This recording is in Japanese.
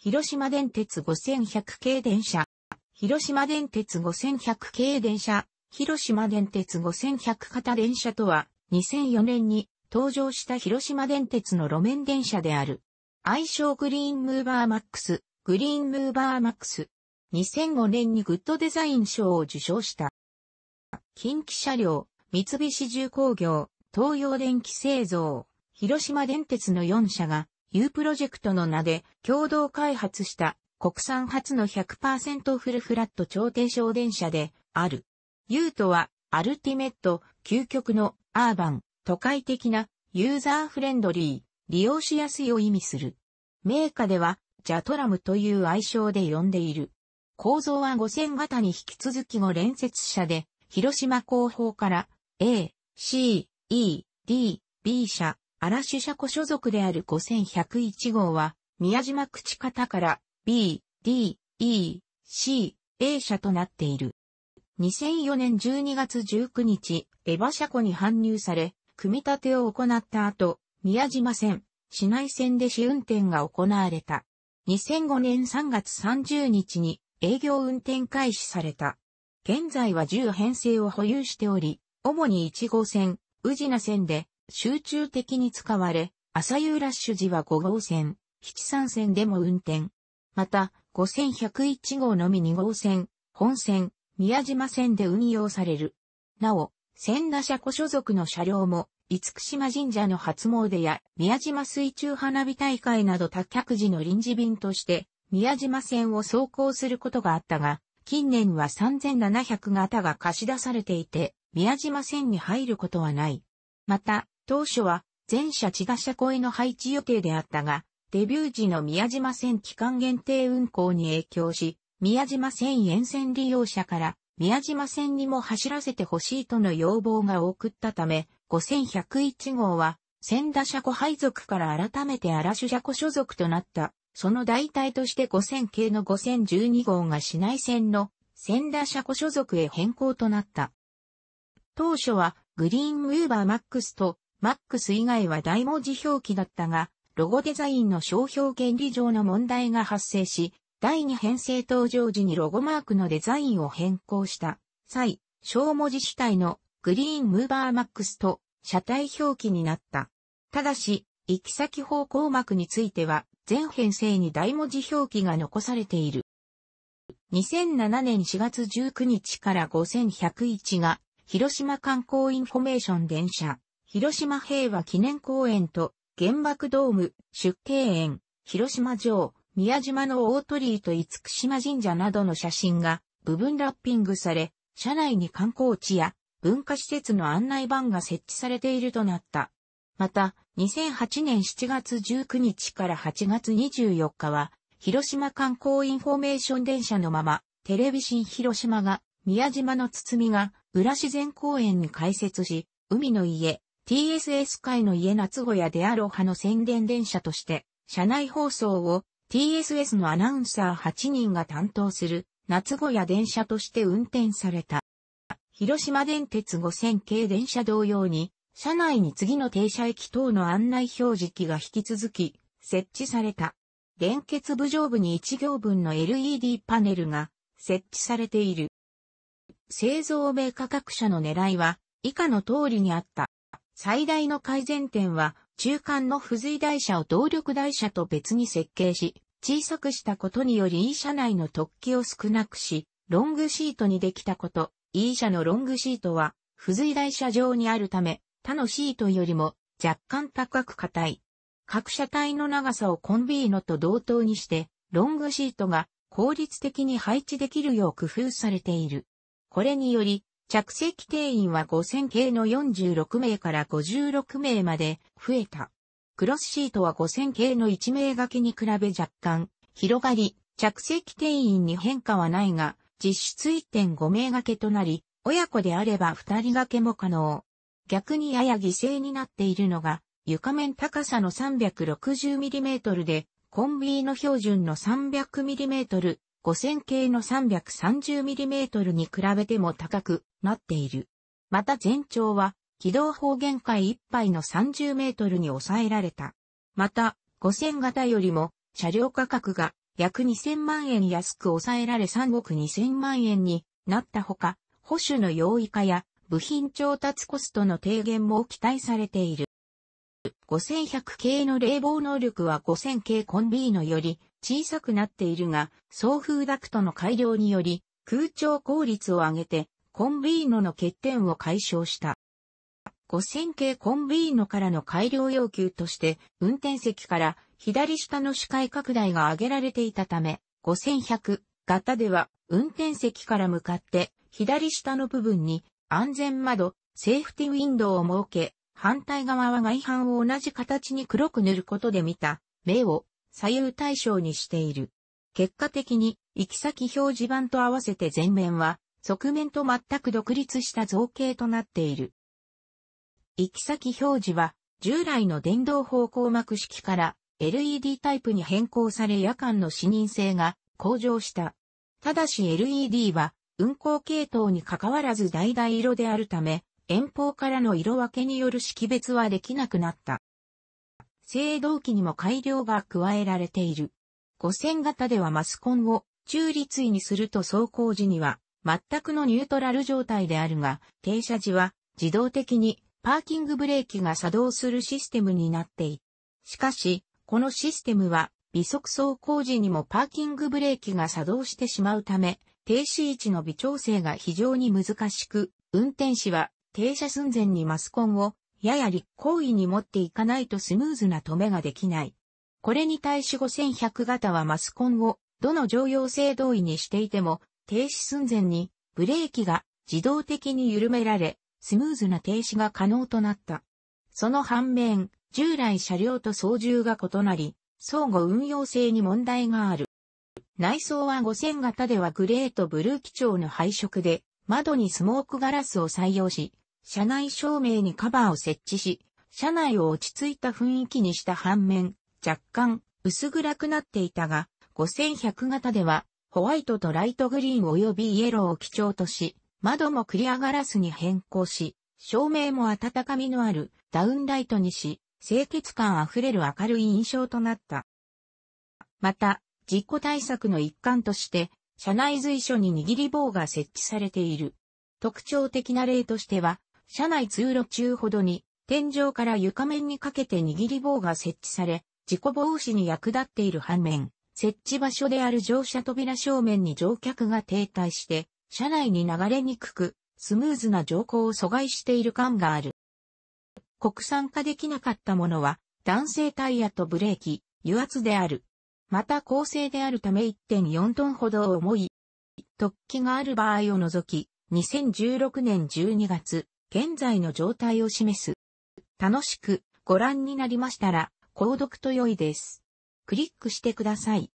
広島電鉄5100系電車、広島電鉄5100系電車、広島電鉄5100型電車とは、2004年に登場した広島電鉄の路面電車である。愛称グリーンムーバーマックス、グリーンムーバーマックス。2005年にグッドデザイン賞を受賞した。近畿車両、三菱重工業、東洋電機製造、広島電鉄の4社が U プロジェクトの名で共同開発した国産初の100%フルフラット超低省電車である。U とはアルティメット究極のアーバン都会的なユーザーフレンドリー利用しやすいを意味する。メーカーではジャトラムという愛称で呼んでいる。構造は5000型に引き続き後連接車で広島後方から A、C、E、D、B 車、嵐車庫所属である5101号は、宮島口方から B、D、E、C、A 社となっている。2004年12月19日、エヴァ車庫に搬入され、組み立てを行った後、宮島線、市内線で試運転が行われた。2005年3月30日に営業運転開始された。現在は10編成を保有しており、主に1号線、宇品線で集中的に使われ、朝夕ラッシュ時は5号線、七三線でも運転。また、5101号のみ2号線、本線、宮島線で運用される。なお、千田車庫所属の車両も、厳島神社の初詣や宮島水中花火大会など多客時の臨時便として、宮島線を走行することがあったが、近年は3700型が貸し出されていて、宮島線に入ることはない。また、当初は全車地賀車越えの配置予定であったが、デビュー時の宮島線期間限定運行に影響し、宮島線沿線利用者から宮島線にも走らせてほしいとの要望が送ったため、5101号は千田車庫配属から改めて荒種車庫所属となった。その代替として5000系の5012号が市内線の千田車庫所属へ変更となった。当初はグリーンウーバーマックスと Max 以外は大文字表記だったが、ロゴデザインの商標権利上の問題が発生し、第2編成登場時にロゴマークのデザインを変更した際、小文字主体のグリーンムーバーマックスと車体表記になった。ただし、行き先方向幕については、全編成に大文字表記が残されている。2007年4月19日から5101が、広島観光インフォメーション電車、広島平和記念公園と原爆ドーム、出景園、広島城、宮島の大鳥居と厳島神社などの写真が部分ラッピングされ、車内に観光地や文化施設の案内板が設置されているとなった。また、2008年7月19日から8月24日は、広島観光インフォメーション電車のまま、テレビ新広島が、宮島の堤が、浦自然公園に開設し、海の家、TSS 界の家夏小屋でアロハの宣伝電車として、車内放送を TSS のアナウンサー8人が担当する夏小屋電車として運転された。広島電鉄5000系電車同様に、車内に次の停車駅等の案内表示機が引き続き設置された。連結部上部に1行分の LED パネルが設置されている。製造名価格者の狙いは以下の通りにあった。最大の改善点は、中間の付随台車を動力台車と別に設計し、小さくしたことにより E 車内の突起を少なくし、ロングシートにできたこと、E 車のロングシートは、付随台車上にあるため、他のシートよりも若干高く硬い。各車体の長さをコンビーノと同等にして、ロングシートが効率的に配置できるよう工夫されている。これにより、着席定員は5000系の46名から56名まで増えた。クロスシートは5000系の1名掛けに比べ若干広がり、着席定員に変化はないが、実質1.5名掛けとなり、親子であれば2人掛けも可能。逆にやや犠牲になっているのが、床面高さの 360mm で、コンビーの標準の 300mm 5000系の 330mm に比べても高くなっている。また全長は軌道方限界いっぱいの30メートルに抑えられた。また、5000型よりも車両価格が約2000万円安く抑えられ3億2000万円になったほか、保守の容易化や部品調達コストの低減も期待されている。5100系の冷房能力は5000系コンビーノより小さくなっているが、送風ダクトの改良により、空調効率を上げて、コンビーノの欠点を解消した。5000系コンビーノからの改良要求として、運転席から左下の視界拡大が上げられていたため、5100型では、運転席から向かって、左下の部分に安全窓、セーフティウィンドウを設け、反対側は外反を同じ形に黒く塗ることで見た、目を左右対称にしている。結果的に、行き先表示板と合わせて前面は、側面と全く独立した造形となっている。行き先表示は、従来の電動方向幕式から LED タイプに変更され夜間の視認性が向上した。ただし LED は運行系統に関わらず橙色であるため、遠方からの色分けによる識別はできなくなった。制動機にも改良が加えられている。5000型ではマスコンを中立位にすると走行時には全くのニュートラル状態であるが、停車時は自動的にパーキングブレーキが作動するシステムになっている。しかし、このシステムは微速走行時にもパーキングブレーキが作動してしまうため、停止位置の微調整が非常に難しく、運転士は停車寸前にマスコンをやや立行為に持っていかないとスムーズな止めができない。これに対し5100型はマスコンをどの常用性同意にしていても停止寸前にブレーキが自動的に緩められスムーズな停止が可能となった。その反面、従来車両と操縦が異なり、相互運用性に問題がある。内装は5000型ではグレーとブルー基調の配色で、窓にスモークガラスを採用し、車内照明にカバーを設置し、車内を落ち着いた雰囲気にした反面、若干薄暗くなっていたが、5100型ではホワイトとライトグリーン及びイエローを基調とし、窓もクリアガラスに変更し、照明も温かみのあるダウンライトにし、清潔感あふれる明るい印象となった。また、事故対策の一環として、車内随所に握り棒が設置されている。特徴的な例としては、車内通路中ほどに、天井から床面にかけて握り棒が設置され、事故防止に役立っている反面、設置場所である乗車扉正面に乗客が停滞して、車内に流れにくく、スムーズな乗降を阻害している感がある。国産化できなかったものは、男性タイヤとブレーキ、油圧である。また構成であるため1.4トンほど重い。突起がある場合を除き、2016年12月、現在の状態を示す。楽しくご覧になりましたら、購読と良いです。クリックしてください。